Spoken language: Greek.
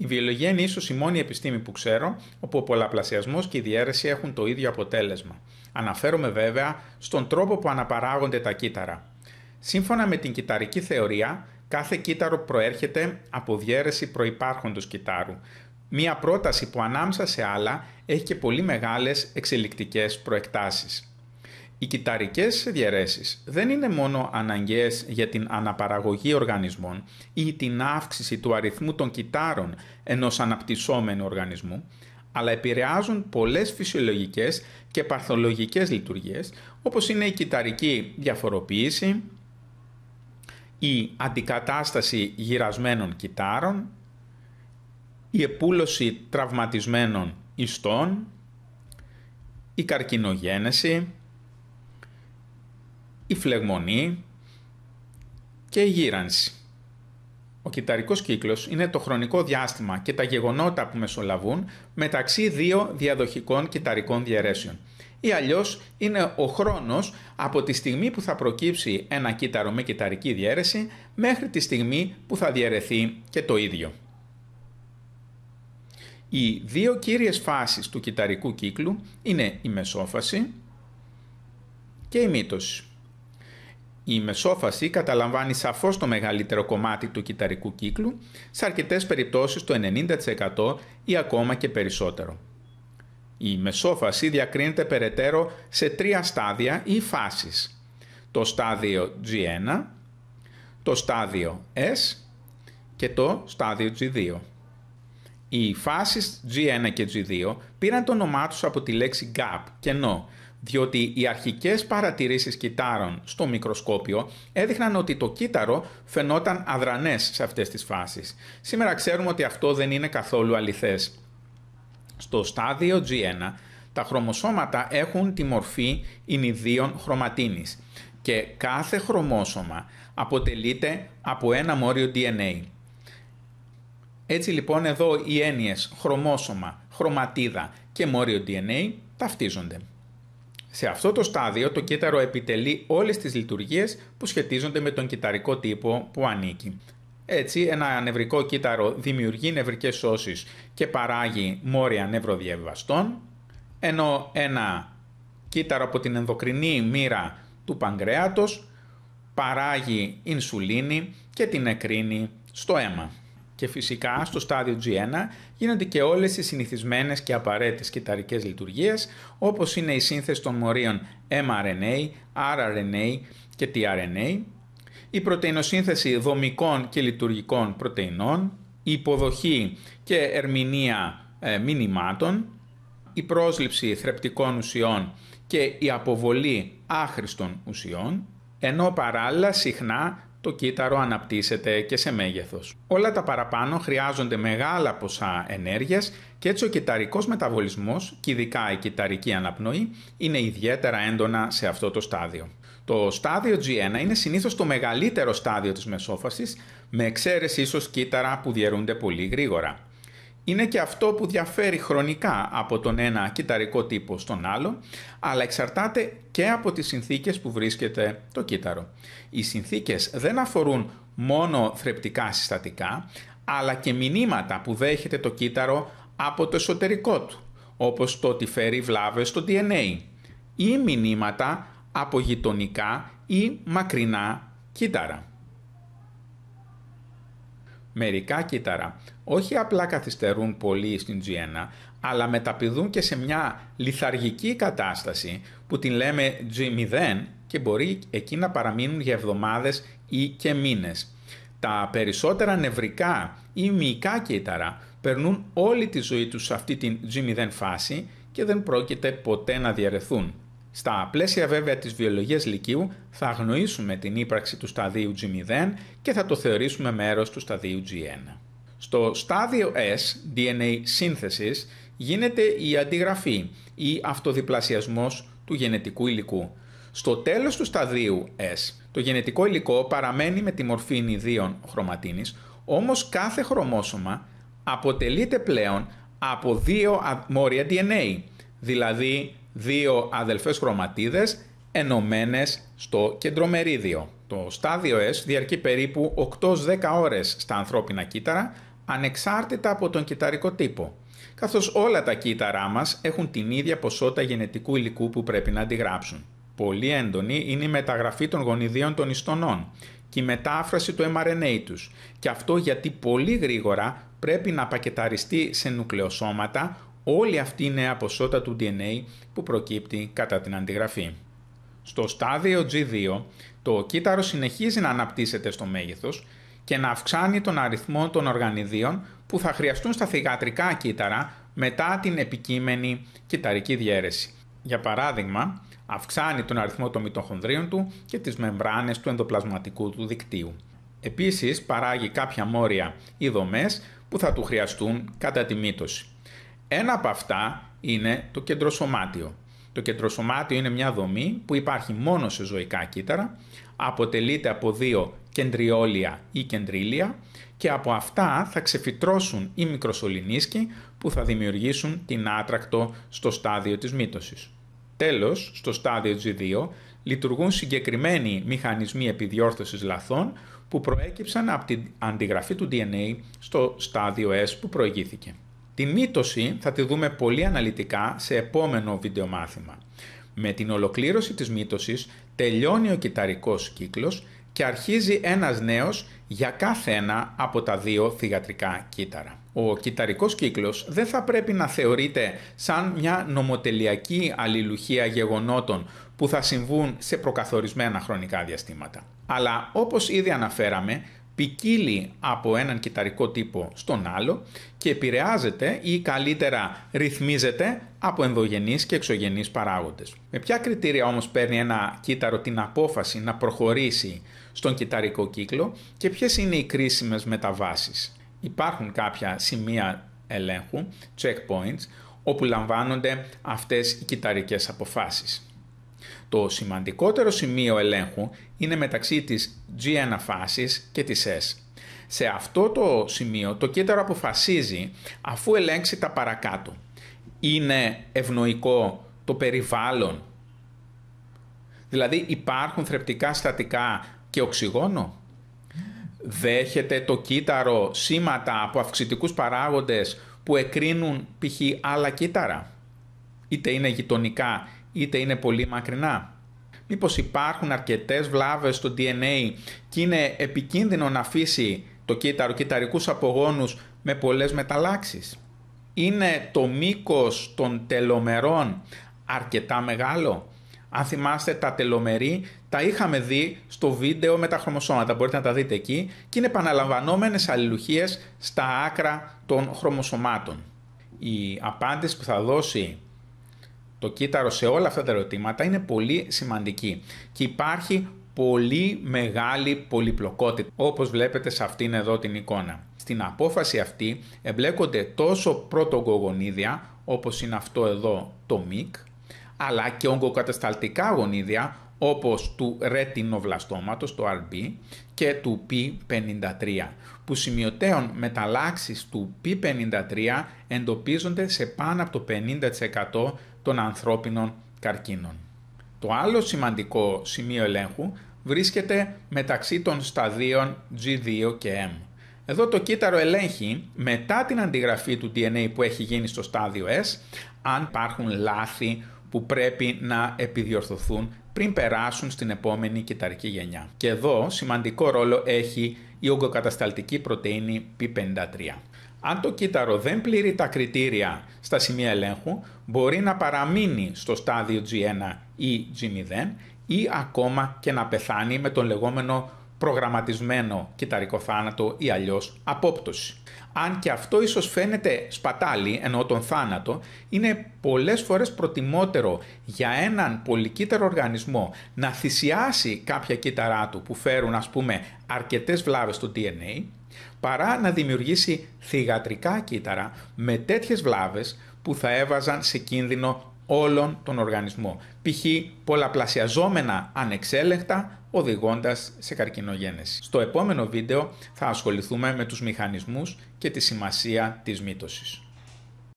Η βιολογία είναι ίσως η μόνη επιστήμη που ξέρω όπου ο πολλαπλασιασμός και η διαίρεση έχουν το ίδιο αποτέλεσμα. Αναφέρομαι βέβαια στον τρόπο που αναπαράγονται τα κύτταρα. Σύμφωνα με την κυταρική θεωρία, κάθε κύτταρο προέρχεται από διαίρεση προϋπάρχοντος κυτάρου. Μία πρόταση που ανάμεσα σε άλλα έχει και πολύ μεγάλες εξελικτικές προεκτάσεις. Οι κυταρικές διαιρέσεις δεν είναι μόνο αναγκαίες για την αναπαραγωγή οργανισμών ή την αύξηση του αριθμού των κυτάρων ενός αναπτυσσόμενου οργανισμού, αλλά επηρεάζουν πολλές φυσιολογικές και παθολογικές λειτουργίες, όπως είναι η κυταρική διαφοροποίηση, η αντικατάσταση γυρασμένων κυτάρων, η επούλωση τραυματισμένων ιστών, η καρκινογένεση, η φλεγμονή και η γύρανση. Ο κυταρικός κύκλος είναι το χρονικό διάστημα και τα γεγονότα που μεσολαβούν μεταξύ δύο διαδοχικών κυταρικών διαιρέσεων. Ή αλλιώς είναι ο χρόνος από τη στιγμή που θα προκύψει ένα κύτταρο με κυταρική διαίρεση μέχρι τη στιγμή που θα διαιρεθεί και το ίδιο. Οι δύο κύριες φάσεις του κυταρικού κύκλου είναι η μεσόφαση και η μύτωση. Η μεσόφαση καταλαμβάνει σαφώς το μεγαλύτερο κομμάτι του κυταρικού κύκλου, σε αρκετές περιπτώσεις το 90% ή ακόμα και περισσότερο. Η μεσόφαση διακρίνεται περαιτέρω σε τρία στάδια ή φάσεις. Το στάδιο G1, το στάδιο S και το στάδιο G2. Οι φάσεις G1 και G2 πήραν το όνομά τους από τη λέξη gap, κενό, διότι οι αρχικές παρατηρήσεις κυτάρων στο μικροσκόπιο έδειχναν ότι το κύτταρο φαινόταν αδρανές σε αυτές τις φάσεις. Σήμερα ξέρουμε ότι αυτό δεν είναι καθόλου αληθές. Στο στάδιο G1 τα χρωμοσώματα έχουν τη μορφή ινιδίων χρωματίνης και κάθε χρωμόσωμα αποτελείται από ένα μόριο DNA. Έτσι λοιπόν εδώ οι έννοιες χρωμόσωμα, χρωματίδα και μόριο DNA ταυτίζονται. Σε αυτό το στάδιο το κύτταρο επιτελεί όλες τις λειτουργίες που σχετίζονται με τον κυταρικό τύπο που ανήκει. Έτσι, ένα νευρικό κύτταρο δημιουργεί νευρικές σώσεις και παράγει μόρια νευροδιαβαστών, ενώ ένα κύτταρο από την ενδοκρινή μοίρα του πανκρεάτος παράγει ινσουλίνη και την εκρίνει στο αίμα. Και φυσικά στο στάδιο G1 γίνονται και όλες οι συνηθισμένες και απαραίτητες κυταρικές λειτουργίες όπως είναι η σύνθεση των μορίων mRNA, RRNA και tRNA, η πρωτεϊνοσύνθεση δομικών και λειτουργικών πρωτεϊνών, η υποδοχή και ερμηνεία ε, μηνυμάτων, η πρόσληψη θρεπτικών ουσιών και η αποβολή άχρηστων ουσιών, ενώ παράλληλα συχνά το κύτταρο αναπτύσσεται και σε μέγεθος. Όλα τα παραπάνω χρειάζονται μεγάλα ποσά ενέργειας και έτσι ο κυταρικός μεταβολισμός και ειδικά η κυταρική αναπνοή είναι ιδιαίτερα έντονα σε αυτό το στάδιο. Το στάδιο G1 είναι συνήθως το μεγαλύτερο στάδιο της μεσόφασης με εξαίρεση ίσως κύτταρα που διαιρούνται πολύ γρήγορα είναι και αυτό που διαφέρει χρονικά από τον ένα κυταρικό τύπο στον άλλο, αλλά εξαρτάται και από τις συνθήκες που βρίσκεται το κύτταρο. Οι συνθήκες δεν αφορούν μόνο θρεπτικά συστατικά, αλλά και μηνύματα που δέχεται το κύτταρο από το εσωτερικό του, όπως το ότι φέρει βλάβες στο DNA ή μηνύματα από γειτονικά ή μακρινά κύτταρα. Μερικά κύτταρα όχι απλά καθυστερούν πολύ στην G1, αλλά μεταπηδούν και σε μια λιθαργική κατάσταση που την λέμε G0 και μπορεί εκεί να παραμείνουν για εβδομάδες ή και μήνες. Τα περισσότερα νευρικά ή μυϊκά κύτταρα περνούν όλη τη ζωή τους σε αυτή την G0 φάση και δεν πρόκειται ποτέ να διαρρεθούν. Στα πλαίσια βέβαια της βιολογίας λυκείου θα αγνοήσουμε την ύπαρξη του σταδίου G0 και θα το θεωρήσουμε μέρος του σταδίου G1. Στο στάδιο S, DNA σύνθεσης, γίνεται η αντιγραφή ή αυτοδιπλασιασμός του γενετικού υλικού. Στο τέλος του σταδίου S, το γενετικό υλικό παραμένει με τη μορφή νηδίων χρωματίνης, όμως κάθε χρωμόσωμα αποτελείται πλέον από δύο μόρια DNA, δηλαδή δύο αδελφές χρωματίδες ενωμένες στο κεντρομερίδιο. Το στάδιο S διαρκεί περίπου 8-10 ώρες στα ανθρώπινα κύτταρα, ανεξάρτητα από τον κυταρικό τύπο, καθώς όλα τα κύτταρά μας έχουν την ίδια ποσότητα γενετικού υλικού που πρέπει να αντιγράψουν. Πολύ έντονη είναι η μεταγραφή των γονιδίων των ιστονών και η μετάφραση του mRNA τους, και αυτό γιατί πολύ γρήγορα πρέπει να πακεταριστεί σε νουκλεοσώματα όλη αυτή η νέα ποσότητα του DNA που προκύπτει κατά την αντιγραφή. Στο στάδιο G2, το κύτταρο συνεχίζει να αναπτύσσεται στο μέγεθος και να αυξάνει τον αριθμό των οργανιδίων που θα χρειαστούν στα θυγατρικά κύτταρα μετά την επικείμενη κυταρική διαίρεση. Για παράδειγμα, αυξάνει τον αριθμό των μυτοχονδρίων του και τις μεμβράνες του ενδοπλασματικού του δικτύου. Επίσης, παράγει κάποια μόρια ή δομές που θα του χρειαστούν κατά τη μύτωση. Ένα από αυτά είναι το κεντροσωμάτιο. Το κεντροσωμάτιο είναι μια δομή που υπάρχει μόνο σε ζωικά κύτταρα, αποτελείται από δύο κεντριόλια ή κεντρίλια και από αυτά θα ξεφυτρώσουν οι μικροσωληνίσκοι που θα δημιουργήσουν την άτρακτο στο στάδιο της μύτωσης. Τέλος, στο στάδιο G2 λειτουργούν συγκεκριμένοι μηχανισμοί επιδιόρθωσης λαθών που προέκυψαν από την αντιγραφή του DNA στο στάδιο S που προηγήθηκε. Τη μύτωση θα τη δούμε πολύ αναλυτικά σε επόμενο βίντεο μάθημα. Με την ολοκλήρωση της μύτωσης τελειώνει ο κυταρικός κύκλος και αρχίζει ένας νέος για κάθε ένα από τα δύο θυγατρικά κύτταρα. Ο κυταρικός κύκλος δεν θα πρέπει να θεωρείται σαν μια νομοτελειακή αλληλουχία γεγονότων που θα συμβούν σε προκαθορισμένα χρονικά διαστήματα. Αλλά όπως ήδη αναφέραμε, ποικίλει από έναν κυταρικό τύπο στον άλλο και επηρεάζεται ή καλύτερα ρυθμίζεται από ενδογενείς και εξωγενείς παράγοντες. Με ποια κριτήρια όμως παίρνει ένα κύτταρο την απόφαση να προχωρήσει στον κυταρικό κύκλο και ποιες είναι οι κρίσιμες μεταβάσεις. Υπάρχουν κάποια σημεία ελέγχου, checkpoints, όπου λαμβάνονται αυτές οι κυταρικές αποφάσεις. Το σημαντικότερο σημείο ελέγχου είναι μεταξύ της G1 και της S. Σε αυτό το σημείο το κύτταρο αποφασίζει αφού ελέγξει τα παρακάτω. Είναι ευνοϊκό το περιβάλλον. Δηλαδή υπάρχουν θρεπτικά στατικά και οξυγόνο. Δέχεται το κύτταρο σήματα από αυξητικούς παράγοντες που εκρίνουν π.χ. άλλα κύτταρα. Είτε είναι γειτονικά είτε είναι πολύ μακρινά. Μήπως υπάρχουν αρκετές βλάβες στο DNA και είναι επικίνδυνο να αφήσει το κύτταρο κυταρικούς απογόνους με πολλές μεταλλάξεις. Είναι το μήκος των τελομερών αρκετά μεγάλο. Αν θυμάστε τα τελομερή τα είχαμε δει στο βίντεο με τα χρωμοσώματα, μπορείτε να τα δείτε εκεί και είναι επαναλαμβανόμενες αλληλουχίες στα άκρα των χρωμοσωμάτων. Η απάντηση που θα δώσει το κύτταρο σε όλα αυτά τα ερωτήματα είναι πολύ σημαντική και υπάρχει πολύ μεγάλη πολυπλοκότητα όπως βλέπετε σε αυτήν εδώ την εικόνα. Στην απόφαση αυτή εμπλέκονται τόσο πρωτογκογονίδια, όπως είναι αυτό εδώ το ΜΙΚ αλλά και ογκοκατασταλτικά γονίδια όπως του ρετινοβλαστόματος, το RB, και του P53, που σημειωτέων μεταλλάξεις του P53 εντοπίζονται σε πάνω από το 50% των ανθρώπινων καρκίνων. Το άλλο σημαντικό σημείο ελέγχου βρίσκεται μεταξύ των σταδίων G2 και M. Εδώ το κύτταρο ελέγχει μετά την αντιγραφή του DNA που έχει γίνει στο στάδιο S αν υπάρχουν λάθη που πρέπει να επιδιορθωθούν πριν περάσουν στην επόμενη κυταρική γενιά. Και εδώ σημαντικό ρόλο έχει η ογκοκατασταλτική πρωτεΐνη P53. Αν το κύτταρο δεν πληρεί τα κριτήρια στα σημεία ελέγχου, μπορεί να παραμείνει στο στάδιο G1 ή G0 ή ακόμα και να πεθάνει με τον λεγόμενο προγραμματισμένο κυταρικό θάνατο ή αλλιώς απόπτωση. Αν και αυτό ίσως φαίνεται σπατάλι, ενώ τον θάνατο, είναι πολλές φορές προτιμότερο για έναν πολυκύτερο οργανισμό να θυσιάσει κάποια κύτταρά του που φέρουν ας πούμε αρκετές βλάβες του DNA, παρά να δημιουργήσει θυγατρικά κύτταρα με τέτοιες βλάβες που θα έβαζαν σε κίνδυνο όλον τον οργανισμό. Π.χ. πολλαπλασιαζόμενα ανεξέλεγκτα, οδηγώντας σε καρκινογένεση. Στο επόμενο βίντεο θα ασχοληθούμε με τους μηχανισμούς και τη σημασία της μύτωσης.